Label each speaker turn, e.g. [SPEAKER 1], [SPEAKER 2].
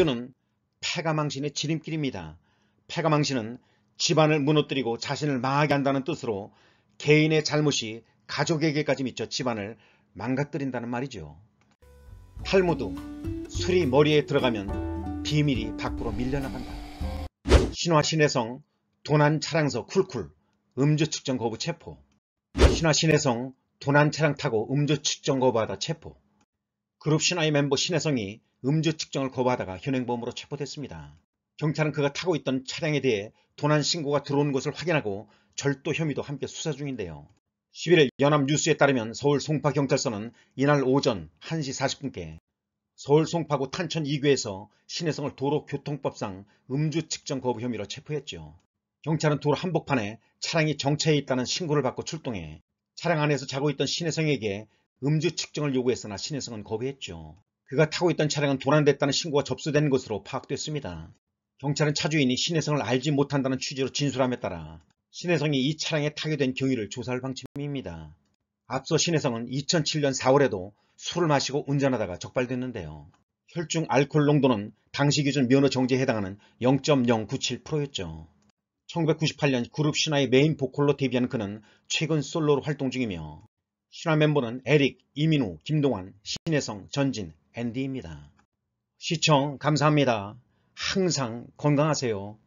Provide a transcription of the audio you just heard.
[SPEAKER 1] 저주는 패가망신의 지름길입니다. 패가망신은 집안을 무너뜨리고 자신을 망하게 한다는 뜻으로 개인의 잘못이 가족에게까지 미쳐 집안을 망가뜨린다는 말이죠. 탈무드, 술이 머리에 들어가면 비밀이 밖으로 밀려나간다. 신화 신해성, 도난 차량서 쿨쿨, 음주 측정 거부 체포. 신화 신해성, 도난 차량 타고 음주 측정 거부하다 체포. 그룹 신화의 멤버 신혜성이 음주 측정을 거부하다가 현행범으로 체포됐습니다. 경찰은 그가 타고 있던 차량에 대해 도난 신고가 들어온 것을 확인하고 절도 혐의도 함께 수사 중인데요. 11일 연합뉴스에 따르면 서울 송파경찰서는 이날 오전 1시 40분께 서울 송파구 탄천 2교에서 신혜성을 도로교통법상 음주 측정 거부 혐의로 체포했죠. 경찰은 도로 한복판에 차량이 정체해 있다는 신고를 받고 출동해 차량 안에서 자고 있던 신혜성에게 음주 측정을 요구했으나 신혜성은 거부했죠. 그가 타고 있던 차량은 도난됐다는 신고가 접수된 것으로 파악됐습니다. 경찰은 차주인이 신혜성을 알지 못한다는 취지로 진술함에 따라 신혜성이 이 차량에 타게 된 경위를 조사할 방침입니다. 앞서 신혜성은 2007년 4월에도 술을 마시고 운전하다가 적발됐는데요. 혈중 알코올 농도는 당시 기준 면허 정지에 해당하는 0.097%였죠. 1998년 그룹 신화의 메인 보컬로 데뷔한 그는 최근 솔로로 활동 중이며 신화 멤버는 에릭, 이민우, 김동환, 신혜성, 전진, 앤디입니다. 시청 감사합니다. 항상 건강하세요.